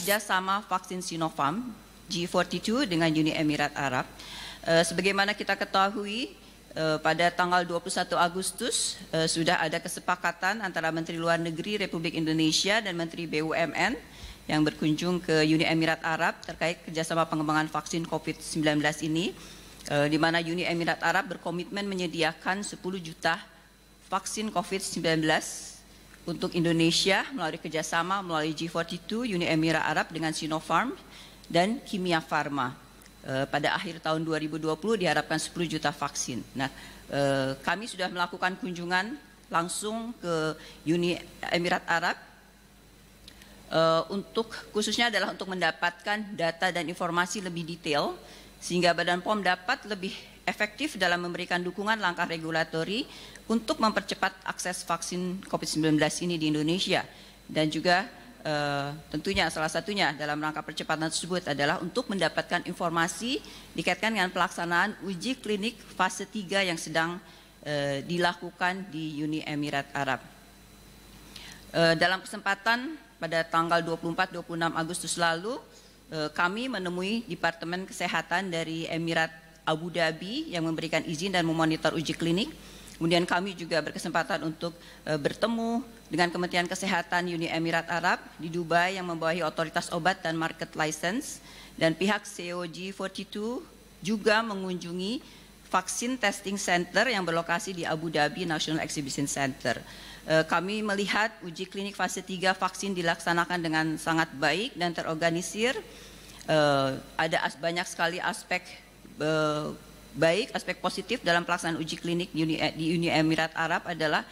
kerjasama vaksin Sinovac G42 dengan Uni Emirat Arab. Eh, sebagaimana kita ketahui, eh, pada tanggal 21 Agustus eh, sudah ada kesepakatan antara Menteri Luar Negeri Republik Indonesia dan Menteri BUMN yang berkunjung ke Uni Emirat Arab terkait kerjasama pengembangan vaksin COVID-19 ini, di mana Uni Emirat Arab berkomitmen menyediakan 10 juta vaksin COVID-19 untuk Indonesia melalui kerjasama melalui G42 Uni Emirat Arab dengan Sinopharm dan Kimia Farma. Eh, pada akhir tahun 2020 diharapkan 10 juta vaksin. Nah, eh, kami sudah melakukan kunjungan langsung ke Uni Emirat Arab eh, untuk khususnya adalah untuk mendapatkan data dan informasi lebih detail sehingga Badan POM dapat lebih efektif dalam memberikan dukungan langkah regulatori untuk mempercepat akses vaksin COVID-19 ini di Indonesia dan juga eh, tentunya salah satunya dalam rangka percepatan tersebut adalah untuk mendapatkan informasi dikaitkan dengan pelaksanaan uji klinik fase 3 yang sedang eh, dilakukan di Uni Emirat Arab. Eh, dalam kesempatan pada tanggal 24-26 Agustus lalu, eh, kami menemui Departemen Kesehatan dari Emirat Abu Dhabi yang memberikan izin dan memonitor uji klinik. Kemudian kami juga berkesempatan untuk e, bertemu dengan Kementerian Kesehatan Uni Emirat Arab di Dubai yang membawahi otoritas obat dan market license dan pihak COG 42 juga mengunjungi vaksin testing center yang berlokasi di Abu Dhabi National Exhibition Center. E, kami melihat uji klinik fase 3 vaksin dilaksanakan dengan sangat baik dan terorganisir. E, ada as, banyak sekali aspek Eh, baik, aspek positif dalam pelaksanaan uji klinik di Uni, eh, di Uni Emirat Arab adalah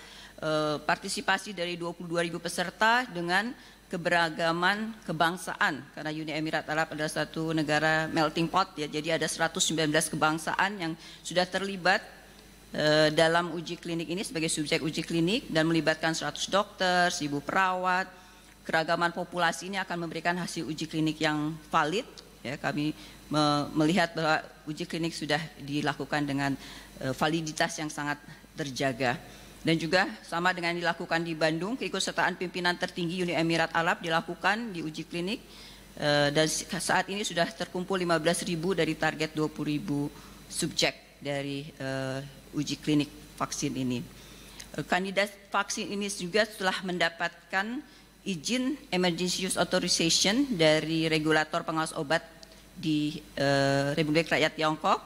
uh, partisipasi dari 22.000 peserta dengan keberagaman kebangsaan karena Uni Emirat Arab adalah satu negara melting pot ya jadi ada 119 kebangsaan yang sudah terlibat dalam uji klinik ini sebagai subjek uji klinik dan melibatkan 100 dokter, 1000 perawat. Keragaman populasi ini akan memberikan hasil uji klinik yang valid Ya, kami me melihat bahwa uji klinik sudah dilakukan dengan uh, validitas yang sangat terjaga. Dan juga sama dengan dilakukan di Bandung, keikutsertaan pimpinan tertinggi Uni Emirat Arab dilakukan di uji klinik uh, dan saat ini sudah terkumpul 15.000 dari target 20.000 subjek dari uh, uji klinik vaksin ini. Kandidat vaksin ini juga telah mendapatkan izin emergency use authorization dari regulator pengawas obat di uh, Republik Rakyat Tiongkok.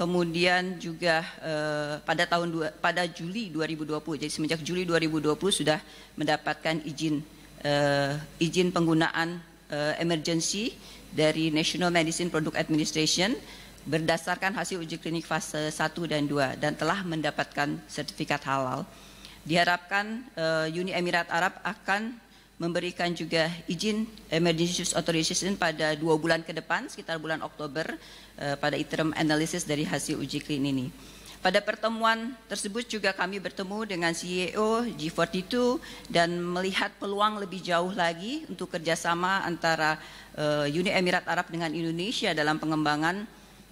Kemudian juga uh, pada tahun dua, pada Juli 2020, jadi semenjak Juli 2020 sudah mendapatkan izin uh, izin penggunaan uh, emergency dari National Medicine Product Administration berdasarkan hasil uji klinik fase 1 dan 2 dan telah mendapatkan sertifikat halal. Diharapkan uh, Uni Emirat Arab akan memberikan juga izin emergency use authorization pada dua bulan ke depan, sekitar bulan Oktober, eh, pada interim analysis dari hasil uji klinik ini. Pada pertemuan tersebut juga kami bertemu dengan CEO G42 dan melihat peluang lebih jauh lagi untuk kerjasama antara eh, Uni Emirat Arab dengan Indonesia dalam pengembangan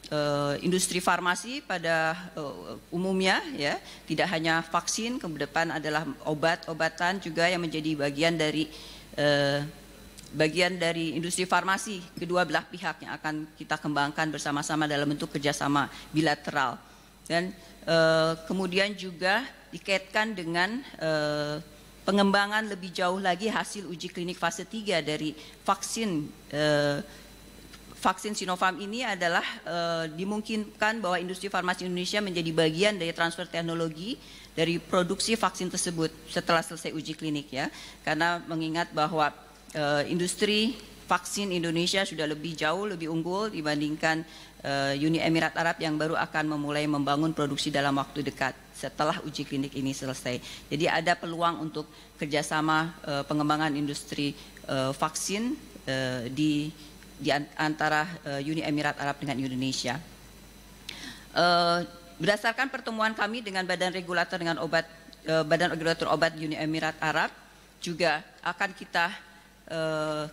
Eh, industri farmasi pada uh, umumnya ya tidak hanya vaksin ke depan adalah obat-obatan juga yang menjadi bagian dari uh, bagian dari industri farmasi kedua belah pihak yang akan kita kembangkan bersama-sama dalam bentuk kerjasama bilateral dan uh, kemudian juga dikaitkan dengan uh, pengembangan lebih jauh lagi hasil uji klinik fase 3 dari vaksin uh, vaksin Sinovac ini adalah uh, dimungkinkan bahwa industri farmasi Indonesia menjadi bagian dari transfer teknologi dari produksi vaksin tersebut setelah selesai uji klinik ya. Karena mengingat bahwa uh, industri vaksin Indonesia sudah lebih jauh lebih unggul dibandingkan uh, Uni Emirat Arab yang baru akan memulai membangun produksi dalam waktu dekat setelah uji klinik ini selesai. Jadi ada peluang untuk kerjasama uh, pengembangan industri uh, vaksin uh, di di antara eh, Uni Emirat Arab dengan Indonesia. Eh, berdasarkan pertemuan kami dengan Badan Regulator dengan Obat eh, Badan Regulator Obat Uni Emirat Arab juga akan kita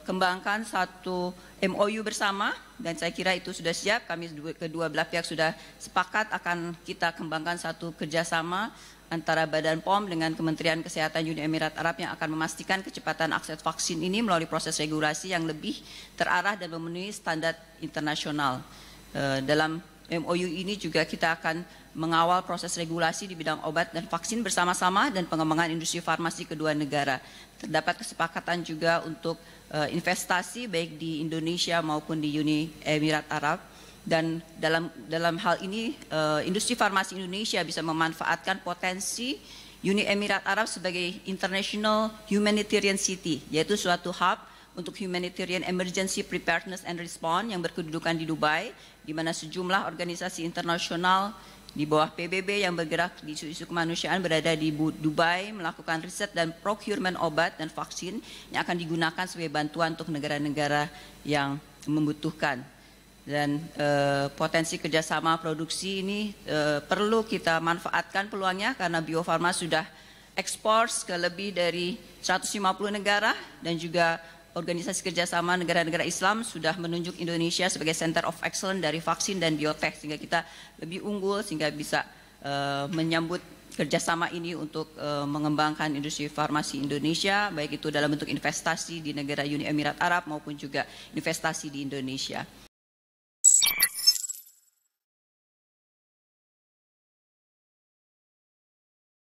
kembangkan satu MOU bersama dan saya kira itu sudah siap kami kedua belah pihak sudah sepakat akan kita kembangkan satu kerjasama antara Badan POM dengan Kementerian Kesehatan Uni Emirat Arab yang akan memastikan kecepatan akses vaksin ini melalui proses regulasi yang lebih terarah dan memenuhi standar internasional. Eh, dalam MOU ini juga kita akan mengawal proses regulasi di bidang obat dan vaksin bersama-sama dan pengembangan industri farmasi kedua negara. Terdapat kesepakatan juga untuk eh, investasi baik di Indonesia maupun di Uni Emirat Arab dan dalam dalam hal ini uh, industri farmasi Indonesia bisa memanfaatkan potensi Uni Emirat Arab sebagai international humanitarian city yaitu suatu hub untuk humanitarian emergency preparedness and response yang berkedudukan di Dubai di mana sejumlah organisasi internasional di bawah PBB yang bergerak di isu-isu kemanusiaan berada di Dubai melakukan riset dan procurement obat dan vaksin yang akan digunakan sebagai bantuan untuk negara-negara yang membutuhkan dan e, potensi kerjasama produksi ini e, perlu kita manfaatkan peluangnya karena Bio Farma sudah ekspor ke lebih dari 150 negara dan juga organisasi kerjasama negara-negara Islam sudah menunjuk Indonesia sebagai Center of Excellence dari vaksin dan biotek sehingga kita lebih unggul sehingga bisa eh, menyambut kerjasama ini untuk uh, mengembangkan industri farmasi Indonesia baik itu dalam bentuk investasi di negara Uni Emirat Arab maupun juga investasi di Indonesia.